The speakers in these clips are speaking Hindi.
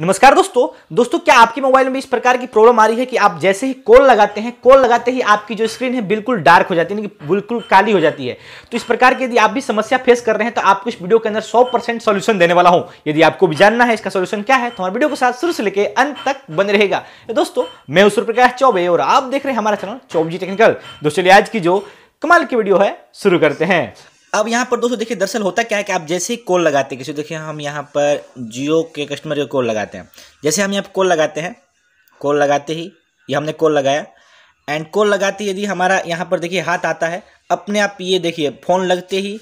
नमस्कार दोस्तों दोस्तों क्या आपके मोबाइल में इस प्रकार की प्रॉब्लम आ रही है कि आप जैसे ही कॉल लगाते हैं कॉल लगाते ही आपकी जो स्क्रीन है बिल्कुल डार्क हो जाती है बिल्कुल काली हो जाती है तो इस प्रकार की यदि आप भी समस्या फेस कर रहे हैं तो आपको इस वीडियो के अंदर 100 परसेंट सोल्यूशन देने वाला हूं यदि आपको भी जानना है इसका सोल्यूशन क्या है तो हमारे वीडियो के साथ शुरू से लेकर अंत तक बने रहेगा तो दोस्तों मैं उस प्रकाश चौबे और आप देख रहे हैं हमारा चैनल चौबजी टेक्निकल दोस्तों आज की जो कमाल की वीडियो है शुरू करते हैं अब यहाँ पर दोस्तों देखिए दरअसल होता क्या है कि आप जैसे ही कॉल लगाते हैं किसी देखिए हम यहाँ पर जियो के कस्टमर को कॉल लगाते हैं जैसे हम यहाँ पर कॉल लगाते हैं कॉल लगाते ही ये हमने कॉल लगाया एंड कॉल लगाते यदि हमारा यहाँ पर देखिए हाथ आता है अपने आप ये देखिए फ़ोन लगते ही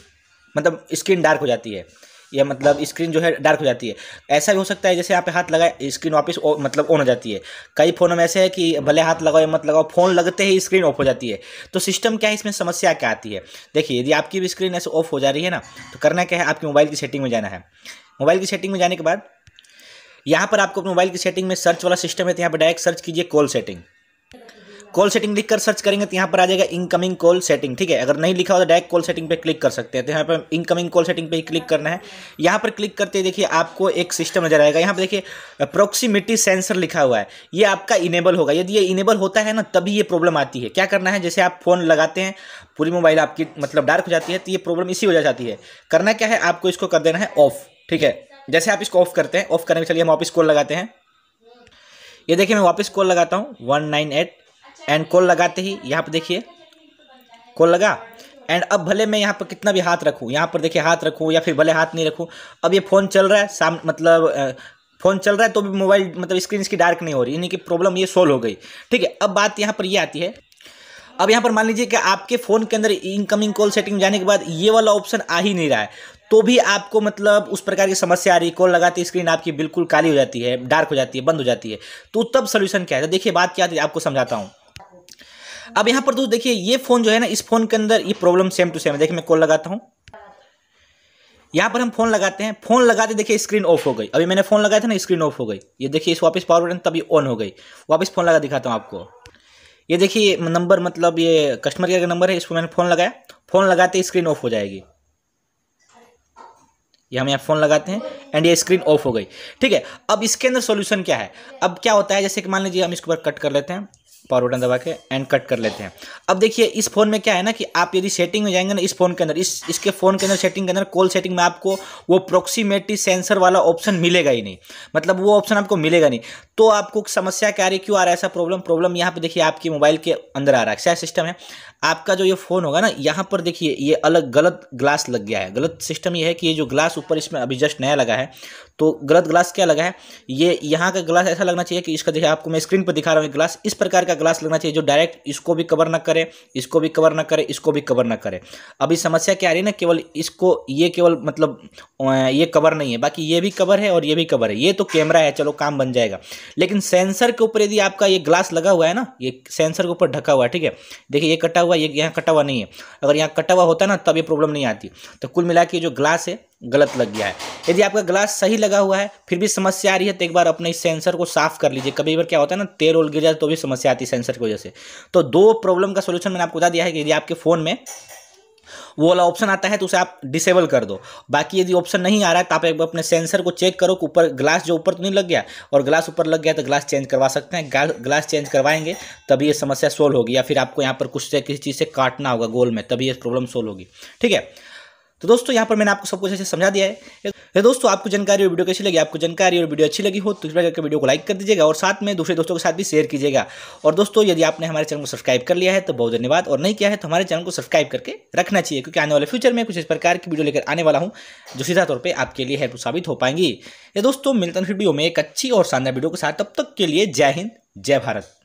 मतलब स्क्रीन डार्क हो जाती है या मतलब स्क्रीन जो है डार्क हो जाती है ऐसा भी हो सकता है जैसे आप हाथ लगाए स्क्रीन वापस मतलब ऑन हो जाती है कई फ़ोनों में ऐसे है कि भले हाथ लगाओ या मत लगाओ फ़ोन लगते ही स्क्रीन ऑफ हो जाती है तो सिस्टम क्या है इसमें समस्या क्या आती है देखिए यदि आपकी भी स्क्रीन ऐसे ऑफ हो जा रही है ना तो करना क्या है आपकी मोबाइल की सेटिंग में जाना है मोबाइल की सेटिंग में जाने के बाद यहाँ पर आपको अपने मोबाइल की सेटिंग में सर्च वाला सिस्टम है तो यहाँ पर डायरेक्ट सर्च कीजिए कॉल सेटिंग कॉल सेटिंग लिखकर सर्च करेंगे तो यहाँ पर आ जाएगा इनकमिंग कॉल सेटिंग ठीक है अगर नहीं लिखा हो तो डायरेक्ट कॉल सेटिंग पे क्लिक कर सकते हैं तो यहाँ पर इनकमिंग कॉल सेटिंग पे क्लिक करना है यहाँ पर क्लिक करते देखिए आपको एक सिस्टम नजर आएगा यहाँ पर देखिए प्रोक्सीमिटी सेंसर लिखा हुआ है ये आपका इनेबल होगा यदि ये इनेबल होता है ना तभी ये प्रॉब्लम आती है क्या करना है जैसे आप फ़ोन लगाते हैं पूरी मोबाइल आपकी मतलब डार्क हो जाती है तो ये प्रॉब्लम इसी वजह से आती है करना क्या है आपको इसको कर देना है ऑफ ठीक है जैसे आप इसको ऑफ करते हैं ऑफ करने के चलिए हम वापस कॉल लगाते हैं ये देखिए मैं वापस कॉल लगाता हूँ one nine eight and call लगाते ही यहाँ पर देखिए कॉल लगा एंड अब भले मैं यहाँ पर कितना भी हाथ रखूँ यहाँ पर देखिए हाथ रखूँ या फिर भले हाथ नहीं रखूँ अब ये फ़ोन चल रहा है साम मतलब फ़ोन चल रहा है तो भी मोबाइल मतलब स्क्रीन इसकी डार्क नहीं हो रही यानी कि प्रॉब्लम ये सोल्व हो गई ठीक है अब बात यहाँ पर ये यह आती है अब यहाँ पर मान लीजिए कि आपके फ़ोन के अंदर इनकमिंग कॉल सेटिंग जाने के बाद ये वाला ऑप्शन आ ही नहीं रहा है तो भी आपको मतलब उस प्रकार की समस्या आ रही है कॉल लगाते स्क्रीन आपकी बिल्कुल काली हो जाती है डार्क हो जाती है बंद हो जाती है तो तब सोल्यूशन क्या है तो देखिए बात क्या आती है आपको समझाता हूँ अब यहां पर दोस्त देखिए ये फोन जो है ना इस फोन के अंदर ये प्रॉब्लम सेम टू सेम है देखिए मैं कॉल लगाता हूं यहां पर हम फोन लगाते हैं फोन लगाते देखिए स्क्रीन ऑफ हो गई अभी मैंने फोन लगाया था ना स्क्रीन ऑफ हो गई ये देखिए इस वापस पावर बटन तभी ऑन हो गई वापस फोन लगा दिखाता हूँ आपको ये देखिए नंबर मतलब ये कस्टमर केयर का नंबर है इसको मैंने फ़ोन लगाया फ़ोन लगाते स्क्रीन ऑफ हो जाएगी ये हम यहाँ फ़ोन लगाते हैं एंड ये स्क्रीन ऑफ हो गई ठीक है अब इसके अंदर सॉल्यूशन क्या है अब क्या होता है जैसे कि मान लीजिए हम इसके ऊपर कट कर लेते हैं पावर बटन दबा के एंड कट कर लेते हैं अब देखिए इस फ़ोन में क्या है ना कि आप यदि सेटिंग में जाएंगे ना इस फ़ोन के अंदर इस इसके फ़ोन के अंदर सेटिंग के अंदर कॉल सेटिंग में आपको वो प्रोक्सीमेटी सेंसर वाला ऑप्शन मिलेगा ही नहीं मतलब वो ऑप्शन आपको मिलेगा नहीं तो आपको समस्या क्या आ रही क्यों आ रहा है ऐसा प्रॉब्लम प्रॉब्लम यहाँ पर देखिए आपके मोबाइल के अंदर आ रहा है क्या सिस्टम है आपका जो ये फ़ोन होगा ना यहाँ पर देखिए ये अलग गलत ग्लास लग गया है गलत सिस्टम ये है कि ये जो ग्लास ऊपर इसमें अभी जस्ट नया लगा है तो गलत ग्लास क्या लगा है ये यहाँ का ग्लास ऐसा लगना चाहिए कि इसका देखिए आपको मैं स्क्रीन पर दिखा रहा हूँ ग्लास इस प्रकार का का ग्लास लगना चाहिए जो डायरेक्ट इसको भी कवर ना करे इसको भी कवर ना करे इसको भी कवर ना करे अभी समस्या क्या आ रही है ना केवल इसको ये केवल मतलब ये कवर नहीं है बाकी ये भी कवर है और ये भी कवर है ये तो कैमरा है चलो काम बन जाएगा लेकिन सेंसर के ऊपर यदि आपका ये ग्लास लगा हुआ है ना ये सेंसर के ऊपर ढका हुआ है ठीक है देखिए ये कटा हुआ ये यहाँ कटा हुआ नहीं है अगर यहाँ कटा हुआ होता ना तब ये प्रॉब्लम नहीं आती तो कुल मिला के जो ग्लास है गलत लग गया है यदि आपका ग्लास सही लगा हुआ है फिर भी समस्या आ रही है तो एक बार अपने इस सेंसर को साफ कर लीजिए कभी बार क्या होता है ना तेल ओल गिर जाए तो भी समस्या आती है सेंसर की वजह से तो दो प्रॉब्लम का सोल्यूशन मैंने आपको बता दिया है कि यदि आपके फ़ोन में वो वाला ऑप्शन आता है तो उसे आप डिसेबल कर दो बाकी यदि ऑप्शन नहीं आ रहा है तो आप एक अपने सेंसर को चेक करो कि ऊपर ग्लास जो ऊपर तो नहीं लग गया और ग्लास ऊपर लग गया तो ग्लास चेंज करवा सकते हैं ग्लास चेंज करवाएंगे तभी ये समस्या सोल्व होगी या फिर आपको यहाँ पर कुछ से किसी चीज़ से काटना होगा गोल में तभी ये प्रॉब्लम सोल्व होगी ठीक है तो दोस्तों यहाँ पर मैंने आपको सब कुछ अच्छे समझा दिया है तो दोस्तों आपको जानकारी और वीडियो कैसी लगी आपको जानकारी और वीडियो अच्छी लगी हो तो कृपया करके वीडियो को लाइक कर दीजिएगा और साथ में दूसरे दोस्तों के साथ भी शेयर कीजिएगा और दोस्तों यदि आपने हमारे चैनल को सब्सक्राइब कर लिया है तो बहुत धन्यवाद और नहीं किया है तो हमारे चैनल को सब्सक्राइब करके रखना चाहिए क्योंकि आने वाले फ्यूचर में कुछ इस प्रकार की वीडियो लेकर आने वाला हूँ जो सीधा तौर पर आपके लिए हेल्प साबित हो पाएंगी ये तो दोस्तों मिलते वीडियो में एक अच्छी और शानदार वीडियो के साथ तब तक के लिए जय हिंद जय भारत